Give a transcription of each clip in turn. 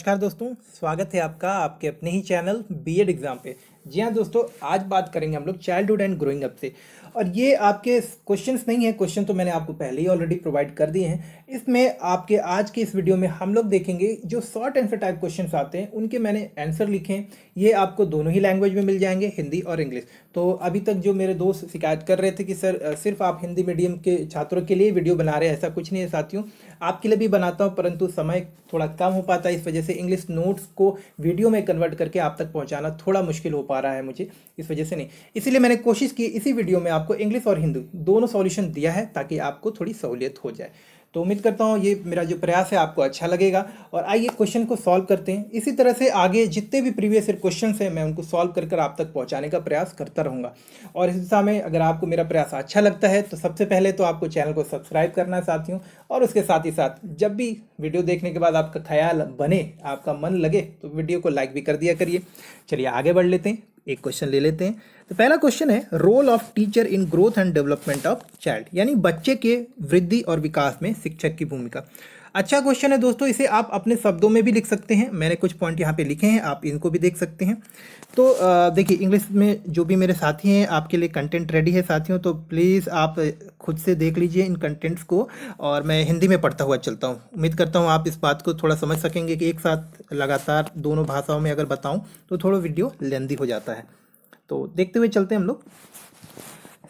नमस्कार दोस्तों स्वागत है आपका आपके अपने ही चैनल बी एड एग्ज़ाम पे जी हाँ दोस्तों आज बात करेंगे हम लोग चाइल्डहुड एंड ग्रोइंग अप से और ये आपके क्वेश्चंस नहीं है क्वेश्चन तो मैंने आपको पहले ही ऑलरेडी प्रोवाइड कर दिए हैं इसमें आपके आज के इस वीडियो में हम लोग देखेंगे जो शॉर्ट आंसर टाइप क्वेश्चन आते हैं उनके मैंने आंसर लिखे हैं ये आपको दोनों ही लैंग्वेज में मिल जाएंगे हिंदी और इंग्लिश तो अभी तक जो मेरे दोस्त शिकायत कर रहे थे कि सर सिर्फ आप हिंदी मीडियम के छात्रों के लिए वीडियो बना रहे हैं ऐसा कुछ नहीं है साथियों आपके लिए भी बनाता हूँ परंतु समय थोड़ा कम हो पाता है इस वजह से इंग्लिश नोट्स को वीडियो में कन्वर्ट करके आप तक पहुँचाना थोड़ा मुश्किल हो पा रहा है मुझे इस वजह से नहीं इसीलिए मैंने कोशिश की इसी वीडियो में आपको इंग्लिश और हिंदी दोनों सॉल्यूशन दिया है ताकि आपको थोड़ी सहूलियत हो जाए तो उम्मीद करता हूँ ये मेरा जो प्रयास है आपको अच्छा लगेगा और आइए क्वेश्चन को सॉल्व करते हैं इसी तरह से आगे जितने भी प्रीवियस ईयर क्वेश्चन हैं मैं उनको सॉल्व कर कर आप तक पहुँचाने का प्रयास करता रहूँगा और इस दिशा में अगर आपको मेरा प्रयास अच्छा लगता है तो सबसे पहले तो आपको चैनल को सब्सक्राइब करना है साथियों और उसके साथ ही साथ जब भी वीडियो देखने के बाद आपका ख्याल बने आपका मन लगे तो वीडियो को लाइक भी कर दिया करिए चलिए आगे बढ़ लेते हैं एक क्वेश्चन ले लेते हैं तो पहला क्वेश्चन है role of teacher in growth and development of child यानी बच्चे के वृद्धि और विकास में शिक्षक की भूमिका अच्छा क्वेश्चन है दोस्तों इसे आप अपने शब्दों में भी लिख सकते हैं मैंने कुछ पॉइंट यहाँ पे लिखे हैं आप इनको भी देख सकते हैं तो देखिए इंग्लिश में जो भी मेरे साथी हैं आपके लिए कंटेंट रेडी है साथियों तो प्लीज़ आप खुद से देख लीजिए इन कंटेंट्स को और मैं हिंदी में पढ़ता हुआ चलता हूँ उम्मीद करता हूँ आप इस बात को थोड़ा समझ सकेंगे कि एक साथ लगातार दोनों भाषाओं में अगर बताऊँ तो थोड़ा वीडियो लेंदी हो जाता है तो देखते हुए चलते हैं हम लोग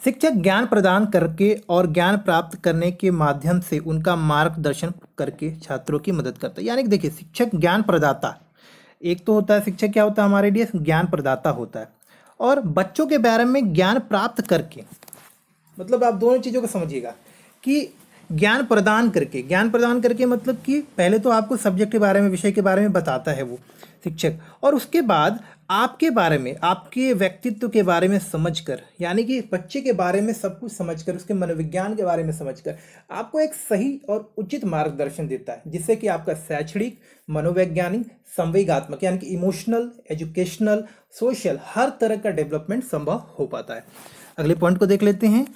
शिक्षक ज्ञान प्रदान करके और ज्ञान प्राप्त करने के माध्यम से उनका मार्गदर्शन करके छात्रों की मदद करता है यानी कि देखिए शिक्षक ज्ञान प्रदाता एक तो होता है शिक्षक क्या होता है हमारे लिए ज्ञान प्रदाता होता है और बच्चों के बारे में ज्ञान प्राप्त करके मतलब आप दोनों चीज़ों को समझिएगा कि ज्ञान प्रदान करके ज्ञान प्रदान करके मतलब कि पहले तो आपको सब्जेक्ट के बारे में विषय के बारे में बताता है वो शिक्षक और उसके बाद आपके बारे में आपके व्यक्तित्व के बारे में समझकर यानी कि बच्चे के बारे में सब कुछ समझकर उसके मनोविज्ञान के बारे में समझकर आपको एक सही और उचित मार्गदर्शन देता है जिससे कि आपका शैक्षणिक मनोवैज्ञानिक संवेगात्मक यानी कि इमोशनल एजुकेशनल सोशल हर तरह का डेवलपमेंट संभव हो पाता है अगले पॉइंट को देख लेते हैं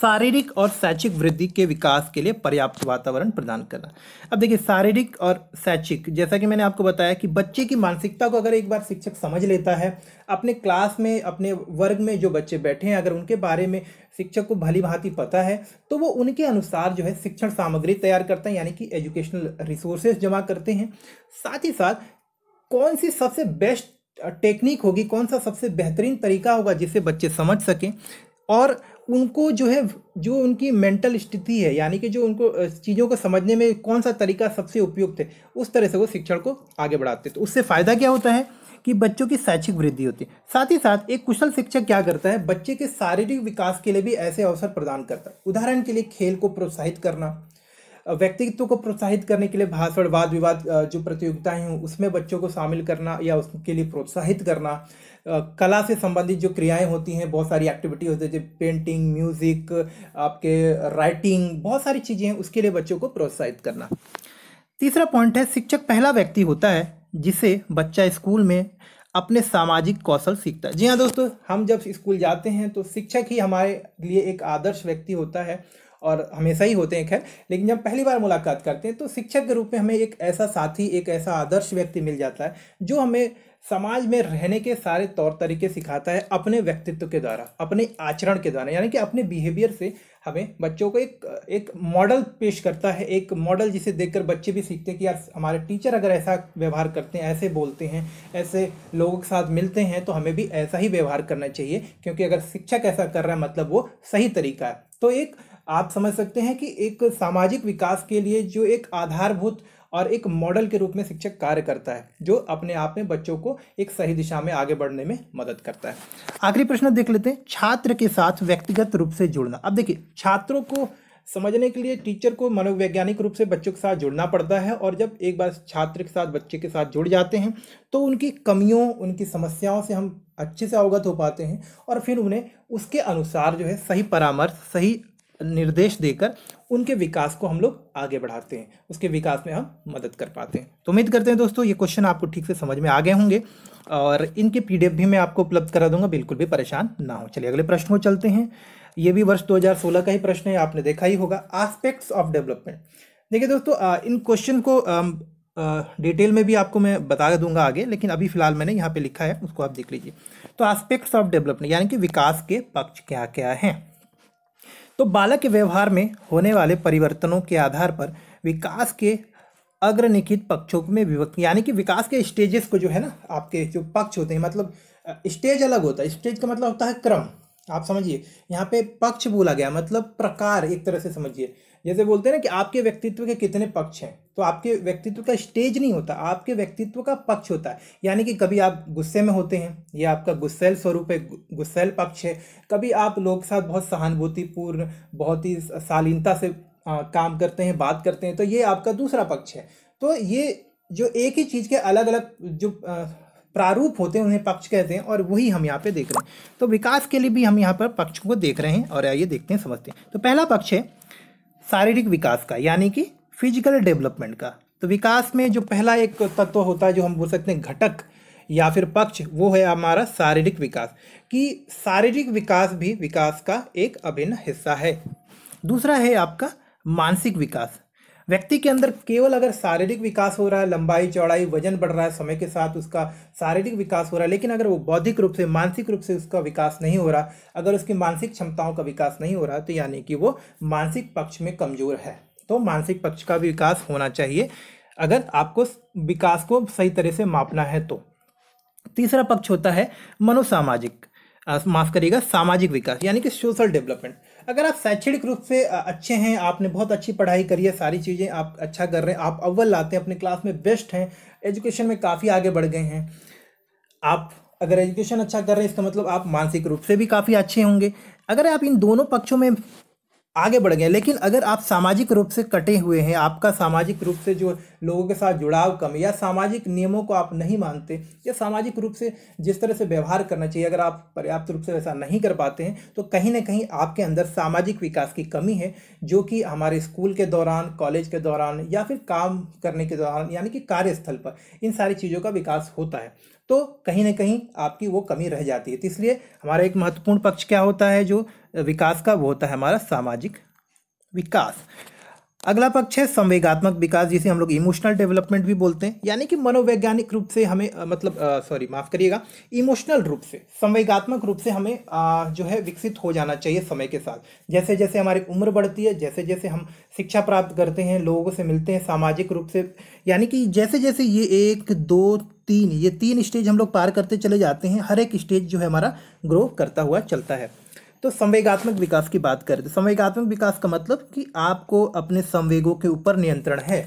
शारीरिक और शैक्षिक वृद्धि के विकास के लिए पर्याप्त वातावरण प्रदान करना अब देखिए शारीरिक और शैक्षिक जैसा कि मैंने आपको बताया कि बच्चे की मानसिकता को अगर एक बार शिक्षक समझ लेता है अपने क्लास में अपने वर्ग में जो बच्चे बैठे हैं अगर उनके बारे में शिक्षक को भली भांति पता है तो वो उनके अनुसार जो है शिक्षण सामग्री तैयार करते हैं यानी कि एजुकेशनल रिसोर्सेज जमा करते हैं साथ ही साथ कौन सी सबसे बेस्ट टेक्निक होगी कौन सा सबसे बेहतरीन तरीका होगा जिससे बच्चे समझ सकें और उनको जो है जो उनकी मेंटल स्थिति है यानी कि जो उनको चीज़ों को समझने में कौन सा तरीका सबसे उपयुक्त है उस तरह से वो शिक्षण को आगे बढ़ाते तो उससे फ़ायदा क्या होता है कि बच्चों की शैक्षिक वृद्धि होती है साथ ही साथ एक कुशल शिक्षक क्या करता है बच्चे के शारीरिक विकास के लिए भी ऐसे अवसर प्रदान करता है उदाहरण के लिए खेल को प्रोत्साहित करना व्यक्तित्व को प्रोत्साहित करने के लिए भाषण वाद विवाद जो प्रतियोगिताएं हैं उसमें बच्चों को शामिल करना या उसके लिए प्रोत्साहित करना कला से संबंधित जो क्रियाएं होती हैं बहुत सारी एक्टिविटी होती है जैसे पेंटिंग म्यूज़िक आपके राइटिंग बहुत सारी चीज़ें हैं उसके लिए बच्चों को प्रोत्साहित करना तीसरा पॉइंट है शिक्षक पहला व्यक्ति होता है जिसे बच्चा स्कूल में अपने सामाजिक कौशल सीखता है जी हाँ दोस्तों हम जब स्कूल जाते हैं तो शिक्षक ही हमारे लिए एक आदर्श व्यक्ति होता है और हमेशा ही होते हैं खैर लेकिन जब पहली बार मुलाकात करते हैं तो शिक्षक के रूप में हमें एक ऐसा साथी एक ऐसा आदर्श व्यक्ति मिल जाता है जो हमें समाज में रहने के सारे तौर तरीके सिखाता है अपने व्यक्तित्व के द्वारा अपने आचरण के द्वारा यानी कि अपने बिहेवियर से हमें बच्चों को एक एक मॉडल पेश करता है एक मॉडल जिसे देखकर बच्चे भी सीखते हैं कि यार हमारे टीचर अगर ऐसा व्यवहार करते हैं ऐसे बोलते हैं ऐसे लोगों के साथ मिलते हैं तो हमें भी ऐसा ही व्यवहार करना चाहिए क्योंकि अगर शिक्षक ऐसा कर रहा है मतलब वो सही तरीका है तो एक आप समझ सकते हैं कि एक सामाजिक विकास के लिए जो एक आधारभूत और एक मॉडल के रूप में शिक्षक कार्य करता है जो अपने आप में बच्चों को एक सही दिशा में आगे बढ़ने में मदद करता है आखिरी प्रश्न देख लेते हैं छात्र के साथ व्यक्तिगत रूप से जुड़ना अब देखिए छात्रों को समझने के लिए टीचर को मनोवैज्ञानिक रूप से बच्चों के साथ जुड़ना पड़ता है और जब एक बार छात्र के साथ बच्चे के साथ जुड़ जाते हैं तो उनकी कमियों उनकी समस्याओं से हम अच्छे से अवगत हो पाते हैं और फिर उन्हें उसके अनुसार जो है सही परामर्श सही निर्देश देकर उनके विकास को हम लोग आगे बढ़ाते हैं उसके विकास में हम मदद कर पाते हैं तो उम्मीद करते हैं दोस्तों ये क्वेश्चन आपको ठीक से समझ में आ गए होंगे और इनके पीडीएफ भी मैं आपको उपलब्ध करा दूंगा बिल्कुल भी परेशान ना हो चलिए अगले प्रश्न को चलते हैं ये भी वर्ष 2016 का ही प्रश्न है आपने देखा ही होगा आस्पेक्ट्स ऑफ डेवलपमेंट देखिए दोस्तों इन क्वेश्चन को डिटेल में भी आपको मैं बता दूंगा आगे लेकिन अभी फिलहाल मैंने यहाँ पे लिखा है उसको आप देख लीजिए तो आस्पेक्ट्स ऑफ डेवलपमेंट यानी कि विकास के पक्ष क्या क्या हैं तो बालक के व्यवहार में होने वाले परिवर्तनों के आधार पर विकास के अग्रनिखित पक्षों में विभक्त यानी कि विकास के स्टेजेस को जो है ना आपके जो पक्ष होते हैं मतलब स्टेज अलग होता है स्टेज का मतलब होता है क्रम आप समझिए यहाँ पे पक्ष बोला गया मतलब प्रकार एक तरह से समझिए जैसे बोलते हैं ना कि आपके व्यक्तित्व के कितने पक्ष हैं तो आपके व्यक्तित्व का स्टेज नहीं होता आपके व्यक्तित्व का पक्ष होता है यानी कि कभी आप गुस्से में होते हैं ये आपका गुस्सेल स्वरूप है गुस्सेल पक्ष है कभी आप लोग के साथ बहुत सहानुभूतिपूर्ण बहुत ही शालीनता से आ, काम करते हैं बात करते हैं तो ये आपका दूसरा पक्ष है तो ये जो एक ही चीज़ के अलग अलग जो प्रारूप होते हैं उन्हें पक्ष कहते हैं और वही हम यहाँ पे देख रहे हैं तो विकास के लिए भी हम यहाँ पर पक्ष को देख रहे हैं और आइए देखते हैं समझते हैं तो पहला पक्ष है शारीरिक विकास का यानी कि फिजिकल डेवलपमेंट का तो विकास में जो पहला एक तत्व होता है जो हम बोल सकते हैं घटक या फिर पक्ष वो है हमारा शारीरिक विकास कि शारीरिक विकास भी विकास का एक अभिन्न हिस्सा है दूसरा है आपका मानसिक विकास व्यक्ति के अंदर केवल अगर शारीरिक विकास हो रहा है लंबाई चौड़ाई वजन बढ़ रहा है समय के साथ उसका शारीरिक विकास हो रहा है लेकिन अगर वो बौद्धिक रूप से मानसिक रूप से उसका विकास नहीं हो रहा अगर उसकी मानसिक क्षमताओं का विकास नहीं हो रहा तो यानी कि वो मानसिक पक्ष में कमज़ोर है तो मानसिक पक्ष का भी विकास होना चाहिए अगर आपको विकास को सही तरह से मापना है तो तीसरा पक्ष होता है मनोसामाजिक माफ करिएगा सामाजिक विकास यानी कि सोशल डेवलपमेंट अगर आप शैक्षणिक रूप से अच्छे हैं आपने बहुत अच्छी पढ़ाई करी है सारी चीज़ें आप अच्छा कर रहे हैं आप अव्वल लाते हैं अपने क्लास में बेस्ट हैं एजुकेशन में काफ़ी आगे बढ़ गए हैं आप अगर एजुकेशन अच्छा कर रहे हैं इसका मतलब आप मानसिक रूप से भी काफ़ी अच्छे होंगे अगर आप इन दोनों पक्षों में आगे बढ़ गए लेकिन अगर आप सामाजिक रूप से कटे हुए हैं आपका सामाजिक रूप से जो लोगों के साथ जुड़ाव कम या सामाजिक नियमों को आप नहीं मानते या सामाजिक रूप से जिस तरह से व्यवहार करना चाहिए अगर आप पर्याप्त रूप से वैसा नहीं कर पाते हैं तो कहीं ना कहीं आपके अंदर सामाजिक विकास की कमी है जो कि हमारे स्कूल के दौरान कॉलेज के दौरान या फिर काम करने के दौरान यानी कि कार्यस्थल पर इन सारी चीज़ों का विकास होता है तो कहीं ना कहीं आपकी वो कमी रह जाती है तो इसलिए हमारा एक महत्वपूर्ण पक्ष क्या होता है जो विकास का वो होता है हमारा सामाजिक विकास अगला पक्ष है संवेगात्मक विकास जिसे हम लोग इमोशनल डेवलपमेंट भी बोलते हैं यानी कि मनोवैज्ञानिक रूप से हमें मतलब सॉरी माफ़ करिएगा इमोशनल रूप से संवेगात्मक रूप से हमें आ, जो है विकसित हो जाना चाहिए समय के साथ जैसे जैसे हमारी उम्र बढ़ती है जैसे जैसे हम शिक्षा प्राप्त करते हैं लोगों से मिलते हैं सामाजिक रूप से यानी कि जैसे जैसे ये एक दो तीन ये तीन स्टेज हम लोग पार करते चले जाते हैं हर एक स्टेज जो है हमारा ग्रो करता हुआ चलता है तो संवेगात्मक विकास की बात करें तो संवेगात्मक विकास का मतलब कि आपको अपने संवेगों के ऊपर नियंत्रण है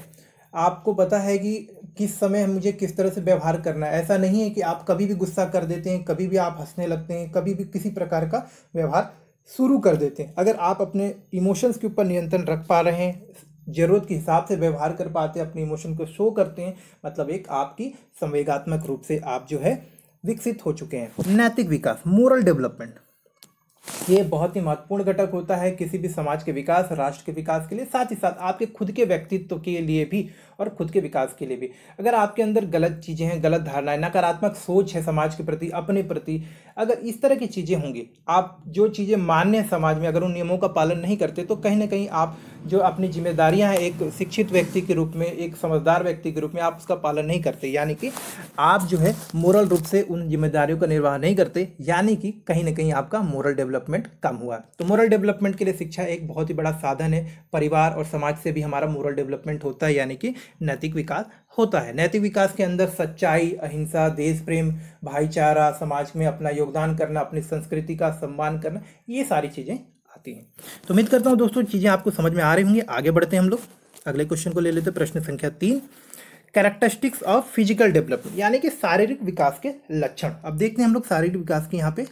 आपको पता है कि किस समय मुझे किस तरह से व्यवहार करना है ऐसा नहीं है कि आप कभी भी गुस्सा कर देते हैं कभी भी आप हंसने लगते हैं कभी भी किसी प्रकार का व्यवहार शुरू कर देते हैं अगर आप अपने इमोशंस के ऊपर नियंत्रण रख पा रहे हैं ज़रूरत के हिसाब से व्यवहार कर पाते हैं अपने इमोशन को शो करते हैं मतलब एक आपकी संवेगात्मक रूप से आप जो है विकसित हो चुके हैं नैतिक विकास मोरल डेवलपमेंट ये बहुत ही महत्वपूर्ण घटक होता है किसी भी समाज के विकास राष्ट्र के विकास के लिए साथ ही साथ आपके खुद के व्यक्तित्व के लिए भी और खुद के विकास के लिए भी अगर आपके अंदर गलत चीज़ें हैं गलत धारणाएं नकारात्मक सोच है समाज के प्रति अपने प्रति अगर इस तरह की चीज़ें होंगी आप जो चीज़ें मान्य समाज में अगर उन नियमों का पालन नहीं करते तो कहीं ना कहीं आप जो अपनी जिम्मेदारियां हैं एक शिक्षित व्यक्ति के रूप में एक समझदार व्यक्ति के रूप में आप उसका पालन नहीं करते यानी कि आप जो है मोरल रूप से उन जिम्मेदारियों का निर्वाह नहीं करते यानी कि कहीं ना कहीं आपका मोरल डेवलपमेंट कम हुआ तो मोरल डेवलपमेंट के लिए शिक्षा एक बहुत ही बड़ा साधन है परिवार और समाज से भी हमारा मोरल डेवलपमेंट होता है यानी कि नैतिक विकास होता है नैतिक विकास के अंदर सच्चाई अहिंसा देश प्रेम भाईचारा समाज में अपना योगदान करना अपनी संस्कृति का सम्मान करना ये सारी चीज़ें आती हैं तो उम्मीद करता हूँ दोस्तों चीज़ें आपको समझ में आ रही होंगी आगे बढ़ते हैं हम लोग अगले क्वेश्चन को ले लेते हैं प्रश्न संख्या तीन कैरेक्टरिस्टिक्स ऑफ फिजिकल डेवलपमेंट यानी कि शारीरिक विकास के लक्षण अब देखते हैं हम लोग शारीरिक विकास के यहाँ पे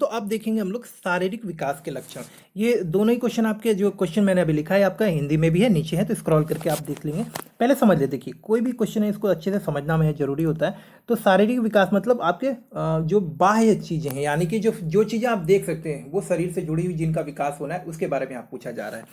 दोस्तों अब देखेंगे हम लोग शारीरिक विकास के लक्षण ये दोनों ही क्वेश्चन आपके जो क्वेश्चन मैंने अभी लिखा है आपका हिंदी में भी है नीचे है तो स्क्रॉल करके आप देख लेंगे पहले समझ लेते कि कोई भी क्वेश्चन है इसको अच्छे से समझना में जरूरी होता है तो शारीरिक विकास मतलब आपके जो बाह्य चीज़ें हैं यानी कि जो जो चीज़ें आप देख सकते हैं वो शरीर से जुड़ी हुई जिनका विकास होना है उसके बारे में आप पूछा जा रहा है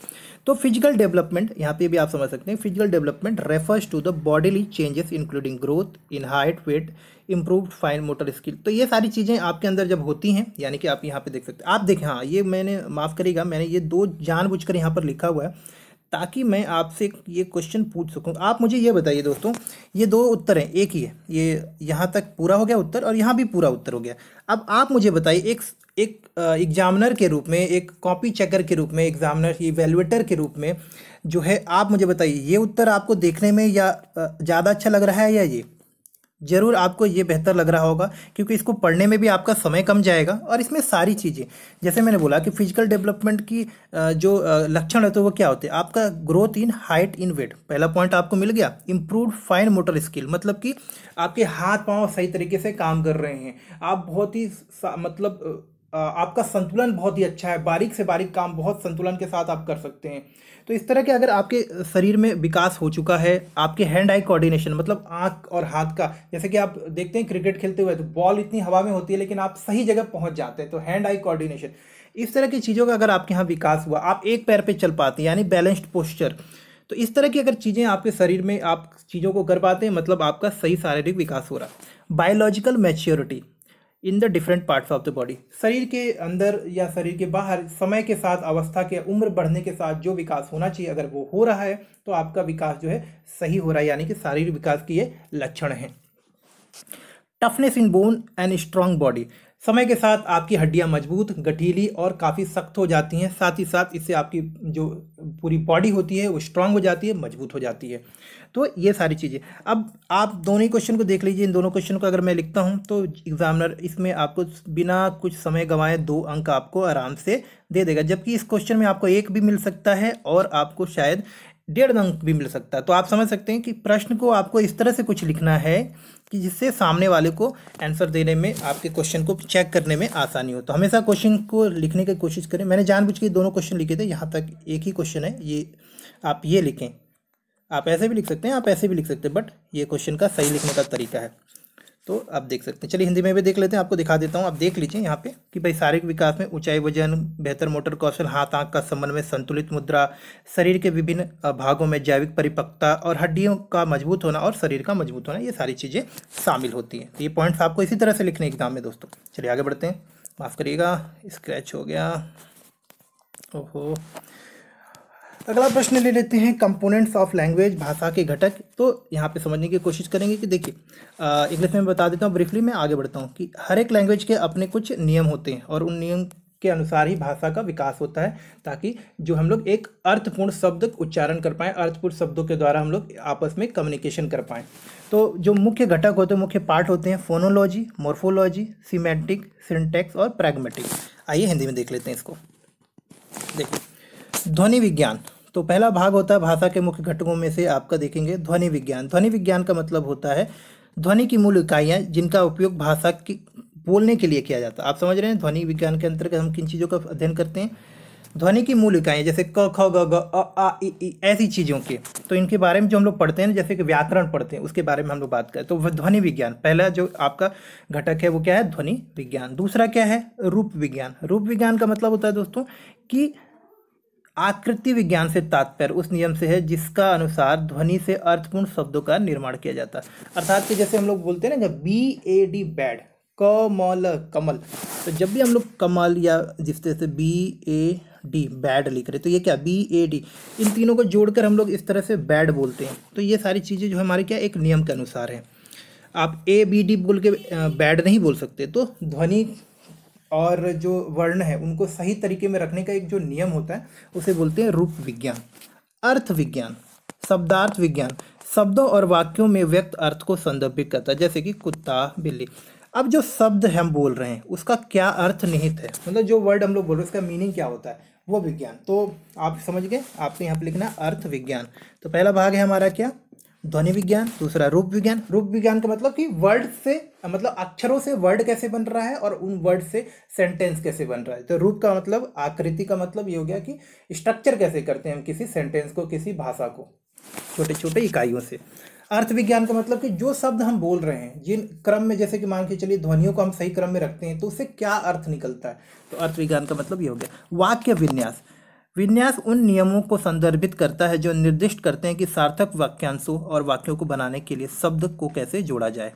तो फिजिकल डेवलपमेंट यहाँ पर भी आप समझ सकते हैं physical development refers to the bodily changes including growth in height weight improved fine motor skill तो ये सारी चीज़ें आपके अंदर जब होती हैं यानी कि आप यहाँ पे देख सकते हैं आप देखें हाँ ये मैंने माफ़ करेगा मैंने ये दो कर यहाँ पर लिखा हुआ है ताकि मैं आपसे ये क्वेश्चन पूछ सकूँ आप मुझे ये बताइए दोस्तों ये दो उत्तर हैं एक ही है ये यहाँ तक पूरा हो गया उत्तर और यहाँ भी पूरा उत्तर हो गया अब आप मुझे बताइए एक एक एग्जामिनर के रूप में एक कॉपी चेकर के रूप में एग्जामिनर वेलवेटर के रूप में जो है आप मुझे बताइए ये उत्तर आपको देखने में या ज़्यादा अच्छा लग रहा है या ये ज़रूर आपको ये बेहतर लग रहा होगा क्योंकि इसको पढ़ने में भी आपका समय कम जाएगा और इसमें सारी चीज़ें जैसे मैंने बोला कि फिजिकल डेवलपमेंट की जो लक्षण होते हैं वो क्या होते हैं आपका growth in height in weight पहला पॉइंट आपको मिल गया इम्प्रूव फाइन मोटर स्किल मतलब कि आपके हाथ पाँव सही तरीके से काम कर रहे हैं आप बहुत ही मतलब आपका संतुलन बहुत ही अच्छा है बारीक से बारीक काम बहुत संतुलन के साथ आप कर सकते हैं तो इस तरह के अगर आपके शरीर में विकास हो चुका है आपके हैंड आई कोऑर्डिनेशन मतलब आँख और हाथ का जैसे कि आप देखते हैं क्रिकेट खेलते हुए तो बॉल इतनी हवा में होती है लेकिन आप सही जगह पहुँच जाते हैं तो हैंड आई कोऑर्डिनेशन इस तरह की चीज़ों का अगर आपके यहाँ विकास हुआ आप एक पैर पर चल पाते हैं यानी बैलेंस्ड पोस्चर तो इस तरह की अगर चीज़ें आपके शरीर में आप चीज़ों को कर पाते हैं मतलब आपका सही शारीरिक विकास हो रहा biological maturity in the different parts of the body शरीर के अंदर या शरीर के बाहर समय के साथ अवस्था के उम्र बढ़ने के साथ जो विकास होना चाहिए अगर वो हो रहा है तो आपका विकास जो है सही हो रहा है यानी कि शारीरिक विकास के ये लक्षण हैं toughness in bone and strong body समय के साथ आपकी हड्डियां मजबूत गठीली और काफ़ी सख्त हो जाती हैं साथ ही साथ इससे आपकी जो पूरी बॉडी होती है वो स्ट्रांग हो जाती है मजबूत हो जाती है तो ये सारी चीज़ें अब आप दोनों ही क्वेश्चन को देख लीजिए इन दोनों क्वेश्चन को अगर मैं लिखता हूँ तो एग्जामिनर इसमें आपको बिना कुछ समय गंवाए दो अंक आपको आराम से दे देगा जबकि इस क्वेश्चन में आपको एक भी मिल सकता है और आपको शायद डेढ़ अंक भी मिल सकता है तो आप समझ सकते हैं कि प्रश्न को आपको इस तरह से कुछ लिखना है कि जिससे सामने वाले को आंसर देने में आपके क्वेश्चन को चेक करने में आसानी हो तो हमेशा क्वेश्चन को लिखने की कोशिश करें मैंने जानबूझ के दोनों क्वेश्चन लिखे थे यहाँ तक एक ही क्वेश्चन है ये आप ये लिखें आप ऐसे भी लिख सकते हैं आप ऐसे भी लिख सकते हैं बट ये क्वेश्चन का सही लिखने का तरीका है तो आप देख सकते हैं चलिए हिंदी में भी देख लेते हैं आपको दिखा देता हूँ आप देख लीजिए यहाँ पे कि भाई शारीरिक विकास में ऊंचाई वजन बेहतर मोटर कौशल हाथ आंख का में संतुलित मुद्रा शरीर के विभिन्न भागों में जैविक परिपक्वता और हड्डियों का मजबूत होना और शरीर का मजबूत होना ये सारी चीज़ें शामिल होती हैं तो ये पॉइंट्स आपको इसी तरह से लिखने एग्जाम में दोस्तों चलिए आगे बढ़ते हैं माफ़ करिएगा स्क्रैच हो गया ओहो अगला प्रश्न ले लेते हैं कंपोनेंट्स ऑफ लैंग्वेज भाषा के घटक तो यहाँ पे समझने की कोशिश करेंगे कि देखिए इंग्लिश में बता देता हूँ ब्रीफली मैं आगे बढ़ता हूँ कि हर एक लैंग्वेज के अपने कुछ नियम होते हैं और उन नियम के अनुसार ही भाषा का विकास होता है ताकि जो हम लोग एक अर्थपूर्ण शब्द उच्चारण कर पाएँ अर्थपूर्ण शब्दों के द्वारा हम लोग आपस में कम्युनिकेशन कर पाएँ तो जो मुख्य घटक होते हैं मुख्य पार्ट होते हैं फोनोलॉजी मोर्फोलॉजी सीमेटिक सिंटेक्स और प्रैग्मेटिक आइए हिंदी में देख लेते हैं इसको देखिए ध्वनि विज्ञान तो पहला भाग होता है भाषा के मुख्य घटकों में से आपका देखेंगे ध्वनि विज्ञान ध्वनि विज्ञान का मतलब होता है ध्वनि की मूल इकाइयाँ जिनका उपयोग भाषा की बोलने के लिए किया जाता है आप समझ रहे हैं ध्वनि विज्ञान के अंतर्गत हम किन चीज़ों का अध्ययन करते हैं ध्वनि की मूल इकाइयाँ जैसे क ख ग ग अ आ ऐसी चीज़ों के तो इनके बारे में जो हम लोग पढ़ते हैं जैसे कि व्याकरण पढ़ते हैं उसके बारे में हम लोग बात करें तो ध्वनि विज्ञान पहला जो आपका घटक है वो क्या है ध्वनि विज्ञान दूसरा क्या है रूप विज्ञान रूप विज्ञान का मतलब होता है दोस्तों कि आकृति विज्ञान से तात्पर्य उस नियम से है जिसका अनुसार ध्वनि से अर्थपूर्ण शब्दों का निर्माण किया जाता है अर्थात कि जैसे हम लोग बोलते हैं ना जब बी ए डी बैड कमल कमल तो जब भी हम लोग कमल या जिस तरह से बी ए डी बैड लिख रहे तो ये क्या बी ए डी इन तीनों को जोड़कर हम लोग इस तरह से बैड बोलते हैं तो ये सारी चीज़ें जो हमारे क्या एक नियम के अनुसार हैं आप ए बी डी बोल के बैड नहीं बोल सकते तो ध्वनि और जो वर्ण है उनको सही तरीके में रखने का एक जो नियम होता है उसे बोलते हैं रूप विज्ञान अर्थ विज्ञान शब्दार्थ विज्ञान शब्दों और वाक्यों में व्यक्त अर्थ को संदर्भित करता है जैसे कि कुत्ता बिल्ली अब जो शब्द हम बोल रहे हैं उसका क्या अर्थ निहित है मतलब जो वर्ड हम लोग बोल रहे हैं उसका मीनिंग क्या होता है वो विज्ञान तो आप समझ गए आपने यहाँ पर लिखना अर्थ विज्ञान तो पहला भाग है हमारा क्या ध्वनि विज्ञान दूसरा रूप विज्ञान रूप विज्ञान का मतलब कि वर्ड से मतलब अक्षरों से वर्ड कैसे बन रहा है और उन वर्ड से सेंटेंस कैसे बन रहा है तो रूप का मतलब आकृति का मतलब ये हो गया कि स्ट्रक्चर कैसे करते हैं हम किसी सेंटेंस को किसी भाषा को छोटे छोटे इकाइयों से अर्थ विज्ञान का मतलब कि जो शब्द हम बोल रहे हैं जिन क्रम में जैसे कि मान के चलिए ध्वनियों को हम सही क्रम में रखते हैं तो उससे क्या अर्थ निकलता है तो अर्थ विज्ञान का मतलब ये हो गया वाक्य विन्यास विन्यास उन नियमों को संदर्भित करता है जो निर्दिष्ट करते हैं कि सार्थक वाक्यांशों और वाक्यों को बनाने के लिए शब्द को कैसे जोड़ा जाए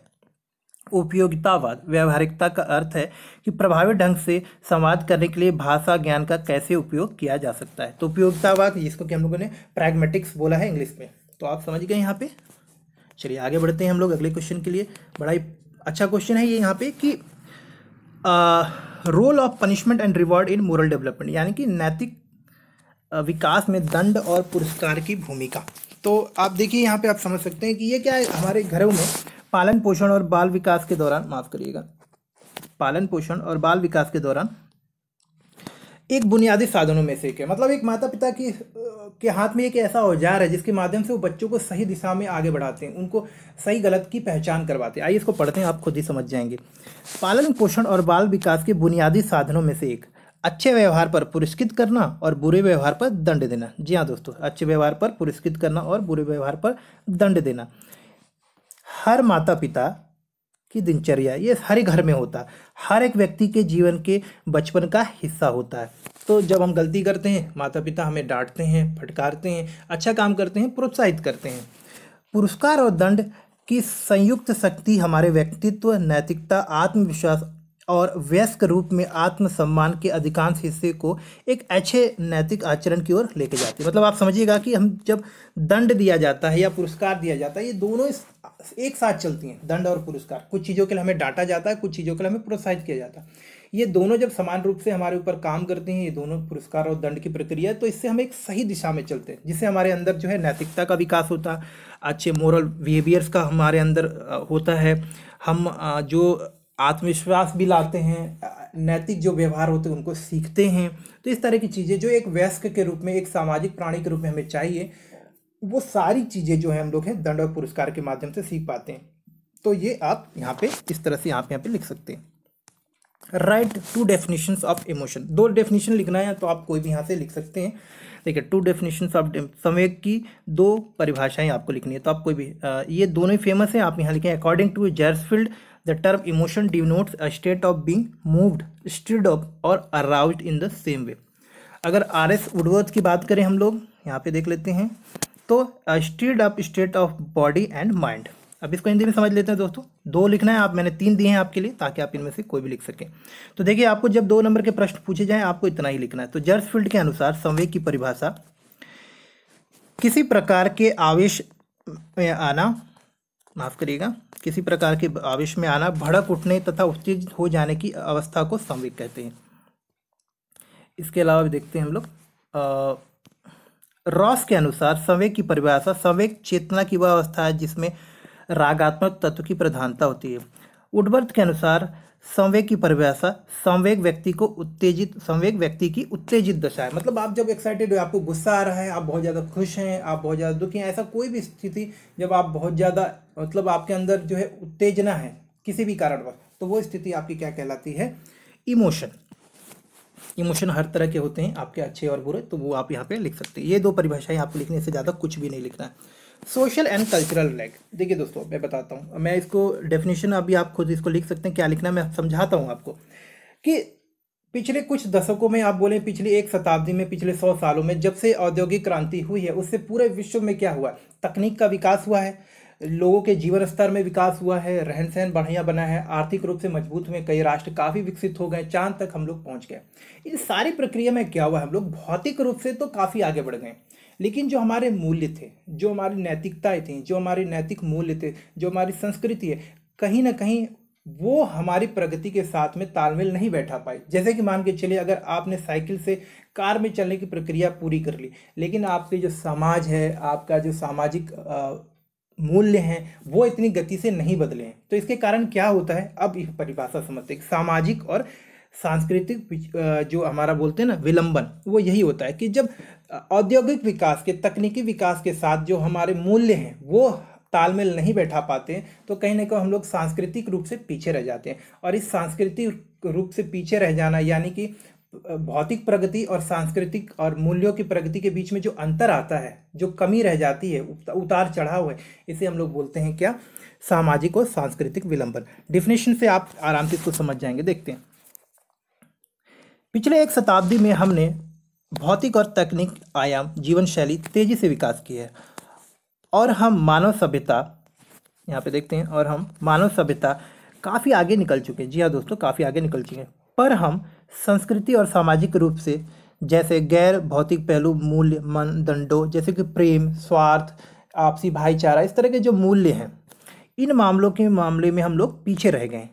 उपयोगितावाद व्यावहारिकता का अर्थ है कि प्रभावी ढंग से संवाद करने के लिए भाषा ज्ञान का कैसे उपयोग किया जा सकता है तो उपयोगितावाद जिसको कि हम लोगों ने प्रैग्मेटिक्स बोला है इंग्लिश में तो आप समझ गए यहाँ पे चलिए आगे बढ़ते हैं हम लोग अगले क्वेश्चन के लिए बड़ा ही अच्छा क्वेश्चन है ये यहाँ पे कि role of punishment and reward in moral development यानी कि नैतिक विकास में दंड और पुरस्कार की भूमिका तो आप देखिए यहाँ पे आप समझ सकते हैं कि ये क्या है हमारे घरों में पालन पोषण और बाल विकास के दौरान माफ़ करिएगा पालन पोषण और बाल विकास के दौरान एक बुनियादी साधनों में से एक है मतलब एक माता पिता की के हाथ में एक ऐसा औजार है जिसके माध्यम से वो बच्चों को सही दिशा में आगे बढ़ाते हैं उनको सही गलत की पहचान करवाते हैं आइए इसको पढ़ते हैं आप खुद ही समझ जाएंगे पालन पोषण और बाल विकास के बुनियादी साधनों में से एक अच्छे व्यवहार पर पुरस्कृत करना और बुरे व्यवहार पर दंड देना जी हाँ दोस्तों अच्छे व्यवहार पर पुरस्कृत करना और बुरे व्यवहार पर दंड देना हर माता पिता की दिनचर्या ये हर एक घर में होता हर एक व्यक्ति के जीवन के बचपन का हिस्सा होता है तो जब हम गलती करते हैं माता पिता हमें डांटते हैं फटकारते हैं अच्छा काम करते हैं प्रोत्साहित करते हैं पुरस्कार और दंड की संयुक्त शक्ति हमारे व्यक्तित्व नैतिकता आत्मविश्वास और वयस्क रूप में आत्मसम्मान के अधिकांश हिस्से को एक अच्छे नैतिक आचरण की ओर लेके जाती है मतलब आप समझिएगा कि हम जब दंड दिया जाता है या पुरस्कार दिया जाता है ये दोनों एक साथ चलती हैं दंड और पुरस्कार कुछ चीज़ों के लिए हमें डांटा जाता है कुछ चीज़ों के लिए हमें प्रोत्साहित किया जाता है ये दोनों जब समान रूप से हमारे ऊपर काम करते हैं ये दोनों पुरस्कार और दंड की प्रक्रिया तो इससे हम एक सही दिशा में चलते हैं जिससे हमारे अंदर जो है नैतिकता का विकास होता है अच्छे मोरल बिहेवियर्स का हमारे अंदर होता है हम जो आत्मविश्वास भी लाते हैं नैतिक जो व्यवहार होते हैं उनको सीखते हैं तो इस तरह की चीज़ें जो एक वयस्क के रूप में एक सामाजिक प्राणी के रूप में हमें चाहिए वो सारी चीज़ें जो है हम लोग हैं दंड और पुरस्कार के माध्यम से सीख पाते हैं तो ये आप यहाँ पे इस तरह से आप यहाँ पे लिख सकते हैं write two definition of emotion दो डेफिनेशन लिखना है तो आप कोई भी यहाँ से लिख सकते हैं देखिए टू डेफिनेशन ऑफ संवेग की दो परिभाषाएं आपको लिखनी है तो आप कोई भी आ, ये दोनों ही फेमस हैं आप यहाँ लिखें according to Jersfield the term emotion denotes a state of being moved stirred up और arouse in the same way अगर आर एस वुडवर्थ की बात करें हम लोग यहाँ पे देख लेते हैं तो stirred up state of body and mind अब इसको हिंदी में समझ लेते हैं दोस्तों दो लिखना है आप मैंने तीन दिए हैं आपके लिए ताकि आप इनमें से कोई भी लिख सकें तो देखिए आपको जब दो नंबर के प्रश्न पूछे जाएं आपको इतना ही लिखना है तो जर्स फील्ड के अनुसार संवेग की परिभाषा किसी प्रकार के आवेश में आना माफ करिएगा किसी प्रकार के आवेश में आना भड़क उठने तथा उत्तेज हो जाने की अवस्था को संवेग कहते हैं इसके अलावा भी देखते हैं हम लोग रॉस के अनुसार संवेग की परिभाषा संवेग चेतना की वह अवस्था है जिसमें रागात्मक तत्व की प्रधानता होती है उडवर्थ के अनुसार संवेग की परिभाषा संवेग व्यक्ति को उत्तेजित संवेग व्यक्ति की उत्तेजित दशा है मतलब आप जब एक्साइटेड हो आपको गुस्सा आ रहा है आप बहुत ज़्यादा खुश हैं आप बहुत ज़्यादा दुखी हैं ऐसा कोई भी स्थिति जब आप बहुत ज़्यादा मतलब आपके अंदर जो है उत्तेजना है किसी भी कारणवश तो वो स्थिति आपकी क्या कहलाती है इमोशन इमोशन हर तरह के होते हैं आपके अच्छे और बुरे तो वो आप यहाँ पे लिख सकते हैं ये दो परिभाषाएं आपको लिखने से ज़्यादा कुछ भी नहीं लिखना है सोशल एंड कल्चरल लैग देखिए दोस्तों मैं बताता हूँ मैं इसको डेफिनेशन अभी आप खुद इसको लिख सकते हैं क्या लिखना मैं समझाता हूँ आपको कि पिछले कुछ दशकों में आप बोले पिछले एक शताब्दी में पिछले सौ सालों में जब से औद्योगिक क्रांति हुई है उससे पूरे विश्व में क्या हुआ तकनीक का विकास हुआ है लोगों के जीवन स्तर में विकास हुआ है रहन सहन बढ़िया बना है आर्थिक रूप से मजबूत हुए कई राष्ट्र काफ़ी विकसित हो गए चांद तक हम लोग पहुँच गए इन सारी प्रक्रिया में क्या हुआ हम लोग भौतिक रूप से तो काफ़ी आगे बढ़ गए लेकिन जो हमारे मूल्य थे जो हमारी नैतिकताएं थी जो हमारे नैतिक मूल्य थे जो हमारी संस्कृति है कहीं ना कहीं वो हमारी प्रगति के साथ में तालमेल नहीं बैठा पाई जैसे कि मान के चलिए अगर आपने साइकिल से कार में चलने की प्रक्रिया पूरी कर ली लेकिन आपके जो समाज है आपका जो सामाजिक मूल्य हैं वो इतनी गति से नहीं बदले हैं तो इसके कारण क्या होता है अब इस परिभाषा समझते हैं सामाजिक और सांस्कृतिक जो हमारा बोलते हैं ना विलंबन वो यही होता है कि जब औद्योगिक विकास के तकनीकी विकास के साथ जो हमारे मूल्य हैं वो तालमेल नहीं बैठा पाते हैं तो कहीं ना कहीं हम लोग सांस्कृतिक रूप से पीछे रह जाते हैं और इस सांस्कृतिक रूप से पीछे रह जाना यानी कि भौतिक प्रगति और सांस्कृतिक और मूल्यों की प्रगति के बीच में जो अंतर आता है जो कमी रह जाती है उतार चढ़ाव है इसे हम लोग बोलते हैं क्या सामाजिक और सांस्कृतिक विलंबन डिफिनेशन से आप आराम से इसको समझ जाएंगे देखते हैं पिछले एक शताब्दी में हमने भौतिक और तकनीक आयाम जीवन शैली तेज़ी से विकास की है और हम मानव सभ्यता यहाँ पे देखते हैं और हम मानव सभ्यता काफ़ी आगे निकल चुके हैं जी हाँ दोस्तों काफ़ी आगे निकल चुके हैं पर हम संस्कृति और सामाजिक रूप से जैसे गैर भौतिक पहलू मूल्य मानदंडों जैसे कि प्रेम स्वार्थ आपसी भाईचारा इस तरह के जो मूल्य हैं इन मामलों के मामले में हम लोग पीछे रह गए हैं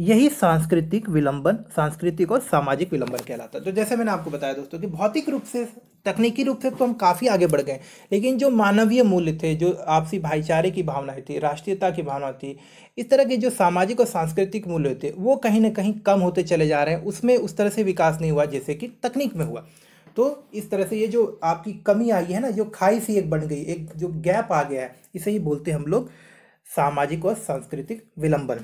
यही सांस्कृतिक विलंबन सांस्कृतिक और सामाजिक विलंबन कहलाता है तो जैसे मैंने आपको बताया दोस्तों कि भौतिक रूप से तकनीकी रूप से तो हम काफ़ी आगे बढ़ गए लेकिन जो मानवीय मूल्य थे जो आपसी भाईचारे की भावना थी राष्ट्रीयता की भावना थी इस तरह के जो सामाजिक और सांस्कृतिक मूल्य थे वो कहीं ना कहीं कम होते चले जा रहे हैं उसमें उस तरह से विकास नहीं हुआ जैसे कि तकनीक में हुआ तो इस तरह से ये जो आपकी कमी आई है ना जो खाई सी एक बन गई एक जो गैप आ गया है इसे ही बोलते हैं हम लोग सामाजिक और सांस्कृतिक विलंबन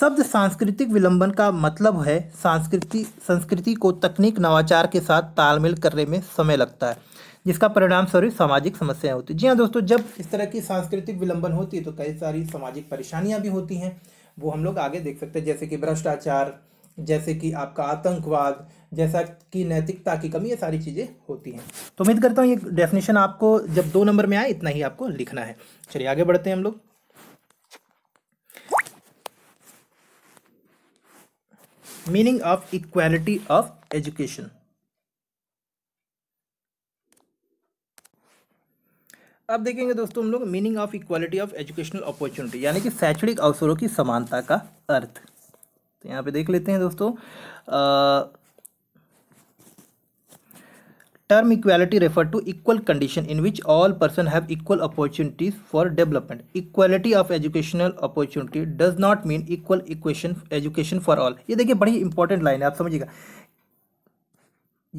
शब्द सांस्कृतिक विलंबन का मतलब है सांस्कृति संस्कृति को तकनीक नवाचार के साथ तालमेल करने में समय लगता है जिसका परिणाम स्वरूप सामाजिक समस्याएं होती है जी हाँ दोस्तों जब इस तरह की सांस्कृतिक विलंबन होती है तो कई सारी सामाजिक परेशानियां भी होती हैं वो हम लोग आगे देख सकते हैं जैसे कि भ्रष्टाचार जैसे कि आपका आतंकवाद जैसा कि नैतिकता की कमी ये सारी चीज़ें होती हैं तो उम्मीद करता हूँ ये डेफिनेशन आपको जब दो नंबर में आए इतना ही आपको लिखना है चलिए आगे बढ़ते हैं हम लोग meaning of equality of education अब देखेंगे दोस्तों हम लोग meaning of equality of educational opportunity यानी कि शैक्षणिक अवसरों की समानता का अर्थ तो यहाँ पे देख लेते हैं दोस्तों term equality refer to equal condition in which all person have equal opportunities for development. Equality of educational opportunity does not mean equal equation education for all. ये देखिए बड़ी इंपॉर्टेंट लाइन है आप समझिएगा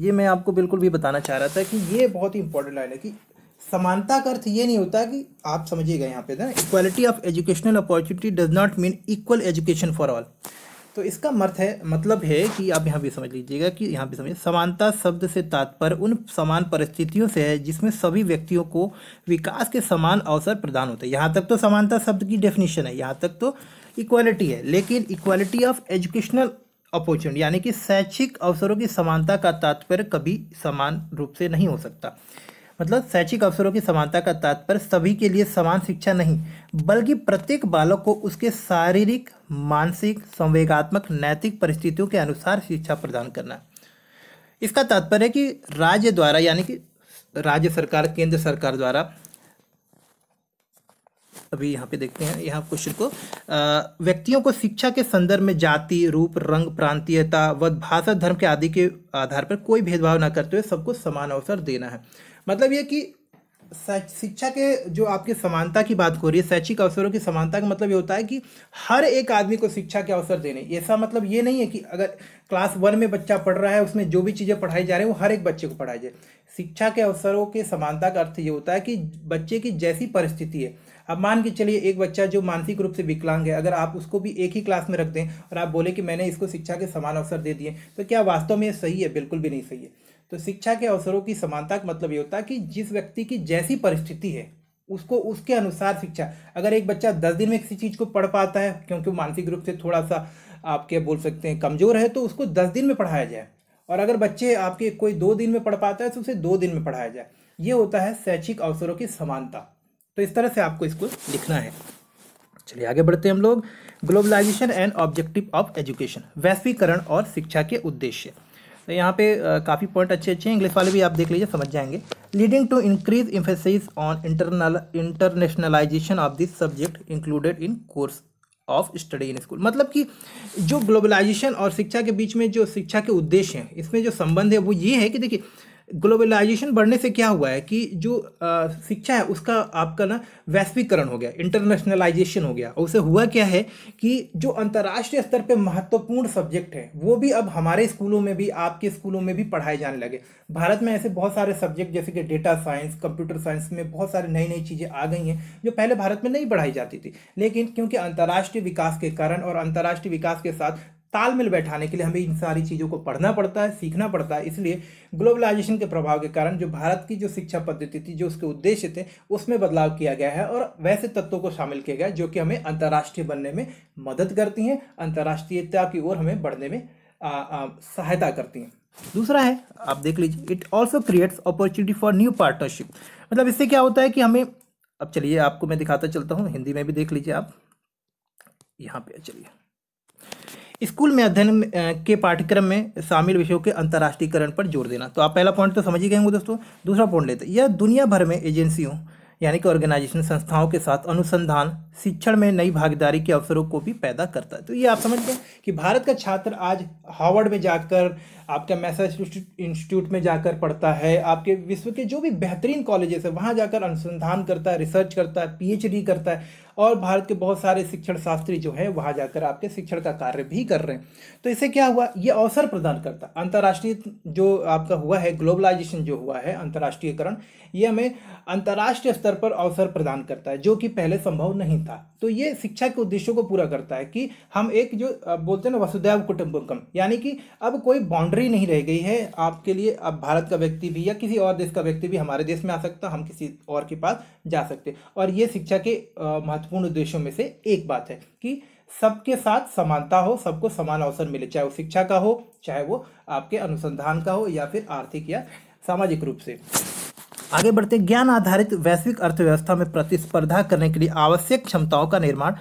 ये मैं आपको बिल्कुल भी बताना चाह रहा था कि ये बहुत ही इंपॉर्टेंट लाइन है कि समानता का अर्थ ये नहीं होता कि आप समझिएगा यहाँ पे ना equality of educational opportunity does not mean equal education for all तो इसका मर्थ है मतलब है कि आप यहाँ भी समझ लीजिएगा कि यहाँ भी समझिए समानता शब्द से तात्पर्य उन समान परिस्थितियों से है जिसमें सभी व्यक्तियों को विकास के समान अवसर प्रदान होते हैं यहाँ तक तो समानता शब्द की डेफिनेशन है यहाँ तक तो इक्वालिटी है लेकिन इक्वालिटी ऑफ एजुकेशनल अपॉर्चुनिटी यानी कि शैक्षिक अवसरों की समानता का तात्पर्य कभी समान रूप से नहीं हो सकता मतलब शैक्षिक अवसरों की समानता का तात्पर्य सभी के लिए समान शिक्षा नहीं बल्कि प्रत्येक बालक को उसके शारीरिक मानसिक संवेगात्मक नैतिक परिस्थितियों के अनुसार शिक्षा प्रदान करना इसका तात्पर्य है कि राज्य द्वारा यानी कि राज्य सरकार केंद्र सरकार द्वारा अभी यहाँ पे देखते हैं यहाँ क्वेश्चन को व्यक्तियों को शिक्षा के संदर्भ में जाति रूप रंग प्रांतीयता व भाषा धर्म के आदि के आधार पर कोई भेदभाव ना करते हुए सबको समान अवसर देना है मतलब ये कि शिक्षा के जो आपकी समानता की बात हो रही है शैक्षिक अवसरों की समानता का मतलब ये होता है कि हर एक आदमी को शिक्षा के अवसर देने ऐसा मतलब ये नहीं है कि अगर क्लास वन में बच्चा पढ़ रहा है उसमें जो भी चीज़ें पढ़ाई जा रही हैं वो हर एक बच्चे को पढ़ाई जाए शिक्षा के अवसरों के समानता का अर्थ ये होता है कि बच्चे की जैसी परिस्थिति है अब मान के चलिए एक बच्चा जो मानसिक रूप से विकलांग है अगर आप उसको भी एक ही क्लास में रख दें और आप बोले कि मैंने इसको शिक्षा के समान अवसर दे दिए तो क्या वास्तव में सही है बिल्कुल भी नहीं सही है तो शिक्षा के अवसरों की समानता का मतलब ये होता है कि जिस व्यक्ति की जैसी परिस्थिति है उसको उसके अनुसार शिक्षा अगर एक बच्चा दस दिन में किसी चीज़ को पढ़ पाता है क्योंकि मानसिक रूप से थोड़ा सा आपके बोल सकते हैं कमज़ोर है तो उसको दस दिन में पढ़ाया जाए और अगर बच्चे आपके कोई दो दिन में पढ़ पाता है तो उसे दो दिन में पढ़ाया जाए ये होता है शैक्षिक अवसरों की समानता तो इस तरह से आपको इसको लिखना है चलिए आगे बढ़ते हैं हम लोग globalization and objective of education वैश्वीकरण और शिक्षा के उद्देश्य तो यहाँ पे काफ़ी पॉइंट अच्छे अच्छे हैं इंग्लिश वाले भी आप देख लीजिए समझ जाएंगे leading to increase emphasis on internal internationalization of this subject included in course of study in school मतलब कि जो ग्लोबलाइजेशन और शिक्षा के बीच में जो शिक्षा के उद्देश्य हैं इसमें जो संबंध है वो ये है कि देखिए ग्लोबलाइजेशन बढ़ने से क्या हुआ है कि जो आ, शिक्षा है उसका आपका ना वैश्वीकरण हो गया इंटरनेशनलाइजेशन हो गया उसे हुआ क्या है कि जो अंतर्राष्ट्रीय स्तर पे महत्वपूर्ण सब्जेक्ट हैं वो भी अब हमारे स्कूलों में भी आपके स्कूलों में भी पढ़ाए जाने लगे भारत में ऐसे बहुत सारे सब्जेक्ट जैसे कि डेटा साइंस कंप्यूटर साइंस में बहुत सारी नई नई चीज़ें आ गई हैं जो पहले भारत में नहीं पढ़ाई जाती थी लेकिन क्योंकि अंतर्राष्ट्रीय विकास के कारण और अंतर्राष्ट्रीय विकास के साथ तालमेल बैठाने के लिए हमें इन सारी चीज़ों को पढ़ना पड़ता है सीखना पड़ता है इसलिए ग्लोबलाइजेशन के प्रभाव के कारण जो भारत की जो शिक्षा पद्धति थी जो उसके उद्देश्य थे उसमें बदलाव किया गया है और वैसे तत्वों को शामिल किया गया जो कि हमें अंतर्राष्ट्रीय बनने में मदद करती हैं अंतर्राष्ट्रीयता की ओर हमें बढ़ने में आ, आ, सहायता करती हैं दूसरा है आप देख लीजिए it also creates opportunity for new partnership मतलब इससे क्या होता है कि हमें अब चलिए आपको मैं दिखाता चलता हूँ हिंदी में भी देख लीजिए आप यहाँ पे चलिए स्कूल में अध्ययन के पाठ्यक्रम में शामिल विषयों के अंतर्राष्ट्रीयकरण पर जोर देना तो आप पहला पॉइंट तो समझ ही गए होंगे दोस्तों दूसरा पॉइंट लेते हैं यह दुनिया भर में एजेंसियों यानी कि ऑर्गेनाइजेशन संस्थाओं के साथ अनुसंधान शिक्षण में नई भागीदारी के अवसरों को भी पैदा करता है तो ये आप समझ गए कि भारत का छात्र आज हार्वर्ड में जाकर आपका मैसाच इंस्टीट्यूट में जाकर पढ़ता है आपके विश्व के जो भी बेहतरीन कॉलेजेस है वहाँ जाकर अनुसंधान करता है रिसर्च करता है पीएचडी करता है और भारत के बहुत सारे शिक्षण शास्त्री जो है वहाँ जाकर आपके शिक्षण का कार्य भी कर रहे हैं तो इसे क्या हुआ ये अवसर प्रदान करता अंतर्राष्ट्रीय जो आपका हुआ है ग्लोबलाइजेशन जो हुआ है अंतर्राष्ट्रीयकरण ये हमें अंतर्राष्ट्रीय स्तर पर अवसर प्रदान करता है जो कि पहले संभव नहीं था तो ये शिक्षा के उद्देश्यों को पूरा करता है कि हम एक जो बोलते हैं ना वसुदैव कुटुंबकम यानी कि अब कोई बाउंड्री बाउंड्री नहीं रह गई है आपके लिए अब भारत का व्यक्ति भी या किसी और देश का व्यक्ति भी हमारे देश में आ सकता हम किसी और के पास जा सकते और ये शिक्षा के महत्वपूर्ण उद्देश्यों में से एक बात है कि सबके साथ समानता हो सबको समान अवसर मिले चाहे वो शिक्षा का हो चाहे वो आपके अनुसंधान का हो या फिर आर्थिक या सामाजिक रूप से आगे बढ़ते ज्ञान आधारित वैश्विक अर्थव्यवस्था में प्रतिस्पर्धा करने के लिए आवश्यक क्षमताओं का निर्माण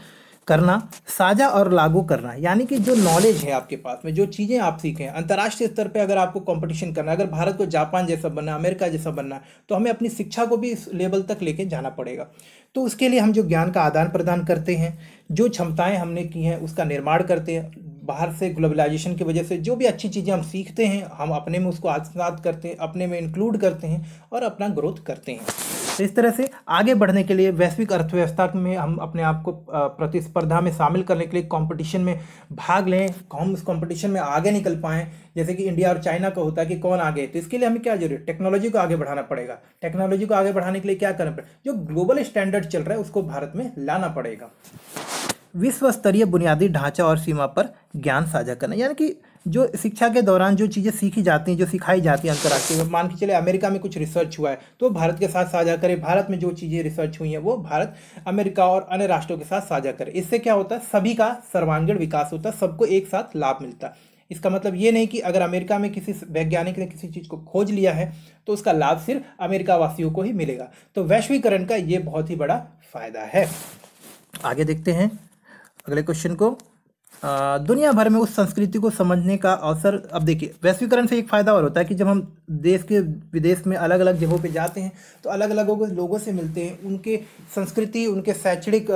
करना साझा और लागू करना यानी कि जो नॉलेज है आपके पास में जो चीज़ें आप सीखें अंतर्राष्ट्रीय स्तर पे अगर आपको कंपटीशन करना है अगर भारत को जापान जैसा बनना अमेरिका जैसा बनना तो हमें अपनी शिक्षा को भी इस लेवल तक लेके जाना पड़ेगा तो उसके लिए हम जो ज्ञान का आदान प्रदान करते हैं जो क्षमताएँ हमने की हैं उसका निर्माण करते हैं बाहर से ग्लोबलाइजेशन की वजह से जो भी अच्छी चीज़ें हम सीखते हैं हम अपने में उसको आत्मसात करते हैं अपने में इंक्लूड करते हैं और अपना ग्रोथ करते हैं तो इस तरह से आगे बढ़ने के लिए वैश्विक अर्थव्यवस्था में हम अपने आप को प्रतिस्पर्धा में शामिल करने के लिए कंपटीशन में भाग लें हम उस कंपटीशन में आगे निकल पाएँ जैसे कि इंडिया और चाइना का होता है कि कौन आगे है तो इसके लिए हमें क्या जरूरी है टेक्नोलॉजी को आगे बढ़ाना पड़ेगा टेक्नोलॉजी को आगे बढ़ाने के लिए क्या करना पड़ेगा जो ग्लोबल स्टैंडर्ड चल रहा है उसको भारत में लाना पड़ेगा विश्व स्तरीय बुनियादी ढांचा और सीमा पर ज्ञान साझा करना यानी कि जो शिक्षा के दौरान जो चीज़ें सीखी जाती हैं जो सिखाई जाती हैं अंतर्राष्ट्रीय मान के चले अमेरिका में कुछ रिसर्च हुआ है तो भारत के साथ साझा करें भारत में जो चीज़ें रिसर्च हुई हैं वो भारत अमेरिका और अन्य राष्ट्रों के साथ साझा करें इससे क्या होता है सभी का सर्वांगीण विकास होता है सबको एक साथ लाभ मिलता है इसका मतलब ये नहीं कि अगर अमेरिका में किसी वैज्ञानिक ने किसी चीज़ को खोज लिया है तो उसका लाभ सिर्फ अमेरिका वासियों को ही मिलेगा तो वैश्वीकरण का ये बहुत ही बड़ा फायदा है आगे देखते हैं अगले क्वेश्चन को दुनिया भर में उस संस्कृति को समझने का अवसर अब देखिए वैश्वीकरण से एक फ़ायदा और होता है कि जब हम देश के विदेश में अलग अलग जगहों पे जाते हैं तो अलग अलग लोगों से मिलते हैं उनके संस्कृति उनके शैक्षणिक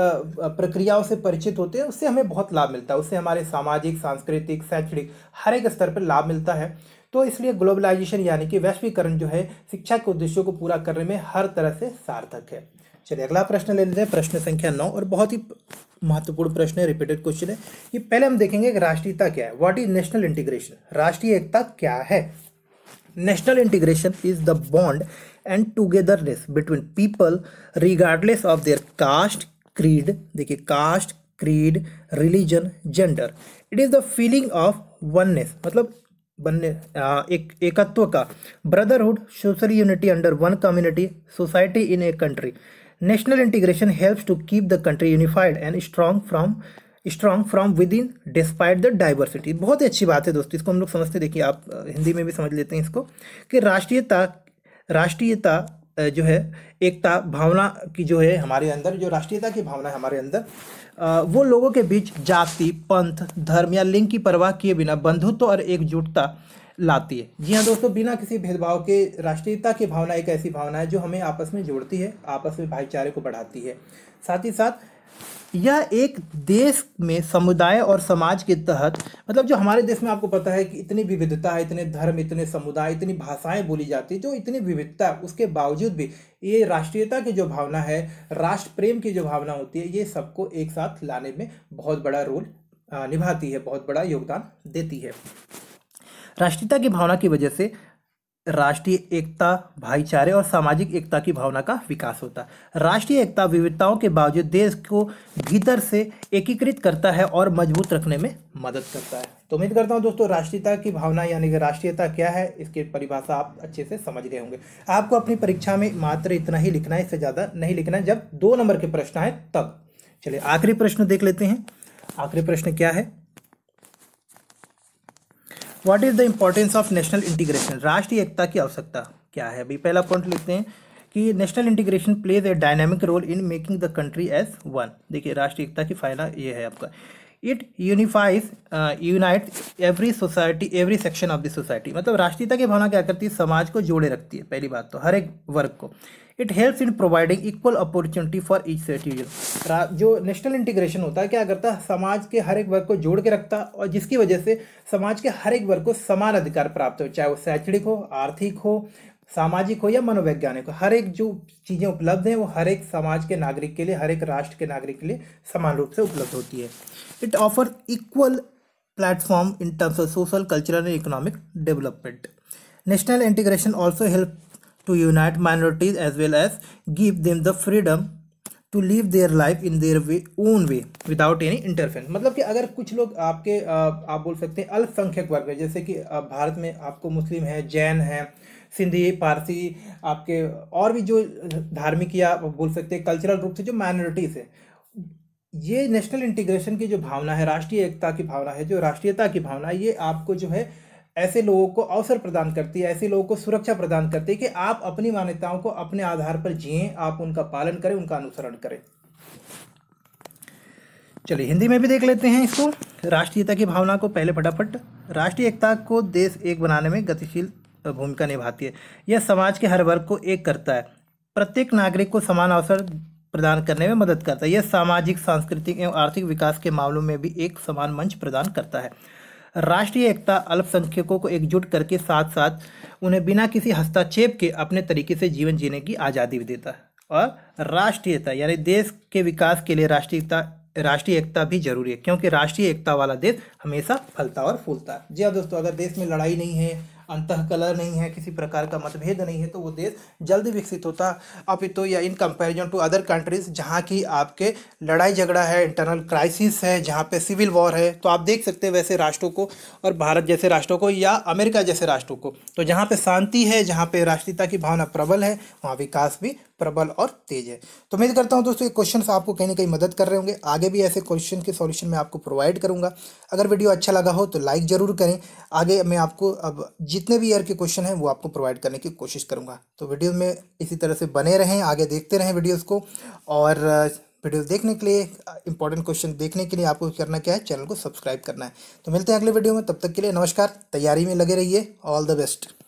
प्रक्रियाओं से परिचित होते हैं उससे हमें बहुत लाभ मिलता है उससे हमारे सामाजिक सांस्कृतिक शैक्षणिक हर एक स्तर पर लाभ मिलता है तो इसलिए ग्लोबलाइजेशन यानी कि वैश्वीकरण जो है शिक्षा के उद्देश्यों को पूरा करने में हर तरह से सार्थक है चलिए अगला प्रश्न ले लेते हैं प्रश्न संख्या नौ और बहुत ही महत्वपूर्ण प्रश्न है रिपीटेड क्वेश्चन है कि पहले हम देखेंगे कि राष्ट्रीयता क्या है व्हाट इज नेशनल इंटीग्रेशन राष्ट्रीय एकता क्या है national integration is the bond and togetherness between people regardless of their caste creed देखिए caste creed religion gender it is the feeling of oneness मतलब बनने आ, एक एकत्व का brotherhood social unity under one community society in a country National integration helps to keep the country unified and strong from strong from within despite the diversity बहुत ही अच्छी बात है दोस्तों इसको हम लोग समझते देखिए आप हिंदी में भी समझ लेते हैं इसको कि राष्ट्रीयता राष्ट्रीयता जो है एकता भावना की जो है हमारे अंदर जो राष्ट्रीयता की भावना है हमारे अंदर वो लोगों के बीच जाति पंथ धर्म या लिंग की परवाह किए बिना बंधुत्व और एकजुटता लाती है जी हाँ दोस्तों बिना किसी भेदभाव के राष्ट्रीयता की भावना एक ऐसी भावना है जो हमें आपस में जोड़ती है आपस में भाईचारे को बढ़ाती है साथ ही साथ यह एक देश में समुदाय और समाज के तहत मतलब जो हमारे देश में आपको पता है कि इतनी विविधता है इतने धर्म इतने समुदाय इतनी भाषाएं बोली जाती है जो तो इतनी विविधता उसके बावजूद भी ये राष्ट्रीयता की जो भावना है राष्ट्र प्रेम की जो भावना होती है ये सबको एक साथ लाने में बहुत बड़ा रोल निभाती है बहुत बड़ा योगदान देती है राष्ट्रीयता की भावना की वजह से राष्ट्रीय एकता भाईचारे और सामाजिक एकता की भावना का विकास होता है राष्ट्रीय एकता विविधताओं के बावजूद देश को भीतर से एकीकृत करता है और मजबूत रखने में मदद करता है तो उम्मीद करता हूँ दोस्तों राष्ट्रीयता की भावना यानी कि राष्ट्रीयता क्या है इसकी परिभाषा आप अच्छे से समझ गए होंगे आपको अपनी परीक्षा में मात्र इतना ही लिखना है इससे ज़्यादा नहीं लिखना है जब दो नंबर के प्रश्न आए तब चलिए आखिरी प्रश्न देख लेते हैं आखिरी प्रश्न क्या है what is the importance of national integration राष्ट्रीय एकता की आवश्यकता क्या है भाई पहला पॉइंट लिखते हैं कि national integration plays a dynamic role in making the country as one देखिए राष्ट्रीय एकता की फायदा ये है आपका it unifies unite every society every section of the society मतलब राष्ट्रीयता की भावना क्या करती है समाज को जोड़े रखती है पहली बात तो हर एक वर्ग को it helps in providing equal opportunity for each citizen जो नेशनल इंटीग्रेशन होता है क्या करता है समाज के हर एक वर्ग को जोड़ के रखता और जिसकी वजह से समाज के हर एक वर्ग को समान अधिकार प्राप्त हो चाहे वो शैक्षणिक हो आर्थिक हो सामाजिक हो या मनोवैज्ञानिक हो हर एक जो चीज़ें उपलब्ध हैं वो हर एक समाज के नागरिक के लिए हर एक राष्ट्र के नागरिक के लिए समान रूप से उपलब्ध होती है it offer equal platform in terms of social cultural and economic development national integration also help to unite minorities as well as give them the freedom to live their life in their way own way without any interference. मतलब कि अगर कुछ लोग आपके आप बोल सकते हैं अल्पसंख्यक वर्ग है जैसे कि भारत में आपको मुस्लिम है जैन है सिंधी पारसी आपके और भी जो धार्मिक या बोल सकते हैं कल्चरल रूप से जो माइनॉरिटीज़ है ये नेशनल इंटीग्रेशन की जो भावना है राष्ट्रीय एकता की भावना है जो राष्ट्रीयता की भावना है ये आपको जो है ऐसे लोगों को अवसर प्रदान करती है ऐसे लोगों को सुरक्षा प्रदान करती है कि आप अपनी मान्यताओं को अपने आधार पर जिए आप उनका पालन करें उनका अनुसरण करें चलिए हिंदी में भी देख लेते हैं इसको राष्ट्रीयता की भावना को पहले फटाफट राष्ट्रीय एकता को देश एक बनाने में गतिशील भूमिका निभाती है यह समाज के हर वर्ग को एक करता है प्रत्येक नागरिक को समान अवसर प्रदान करने में मदद करता है यह सामाजिक सांस्कृतिक एवं आर्थिक विकास के मामलों में भी एक समान मंच प्रदान करता है राष्ट्रीय एकता अल्पसंख्यकों को एकजुट करके साथ साथ उन्हें बिना किसी हस्तक्षेप के अपने तरीके से जीवन जीने की आज़ादी भी देता है और राष्ट्रीयता यानी देश के विकास के लिए राष्ट्रीयता राष्ट्रीय एकता भी जरूरी है क्योंकि राष्ट्रीय एकता वाला देश हमेशा फलता और फूलता है जी हाँ दोस्तों अगर देश में लड़ाई नहीं है अंतकलह नहीं है किसी प्रकार का मतभेद नहीं है तो वो देश जल्दी विकसित होता अपितु या in comparison to other countries जहाँ की आपके लड़ाई झगड़ा है इंटरनल क्राइसिस है जहाँ पे सिविल वॉर है तो आप देख सकते हैं वैसे राष्ट्रों को और भारत जैसे राष्ट्रों को या अमेरिका जैसे राष्ट्रों को तो जहाँ पर शांति है जहाँ पर राष्ट्रीयता की भावना प्रबल है वहाँ विकास भी प्रबल और तेज है तो उम्मीद करता हूँ दोस्तों ये क्वेश्चन आपको कहीं ना कहीं मदद कर रहे होंगे आगे भी ऐसे क्वेश्चन के सॉल्यूशन मैं आपको प्रोवाइड करूँगा अगर वीडियो अच्छा लगा हो तो लाइक ज़रूर करें आगे मैं आपको अब जितने भी ईयर के क्वेश्चन हैं वो आपको प्रोवाइड करने की कोशिश करूँगा तो वीडियो में इसी तरह से बने रहें आगे देखते रहें वीडियोज़ को और वीडियो देखने के लिए इंपॉर्टेंट क्वेश्चन देखने के लिए आपको करना क्या है चैनल को सब्सक्राइब करना है तो मिलते हैं अगले वीडियो में तब तक के लिए नमस्कार तैयारी में लगे रहिए ऑल द बेस्ट